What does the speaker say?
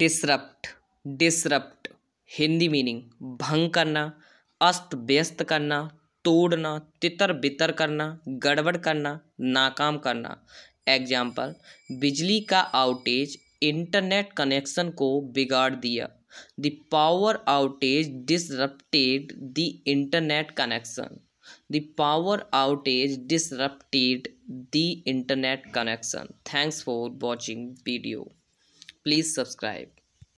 disrupt disrupt Hindi meaning भंग करना अस्त व्यस्त करना तोड़ना तितर बितर करना गड़बड़ करना नाकाम करना एग्जाम्पल बिजली का आउटेज इंटरनेट कनेक्शन को बिगाड़ दिया the power outage disrupted the internet connection the power outage disrupted the internet connection thanks for watching video please subscribe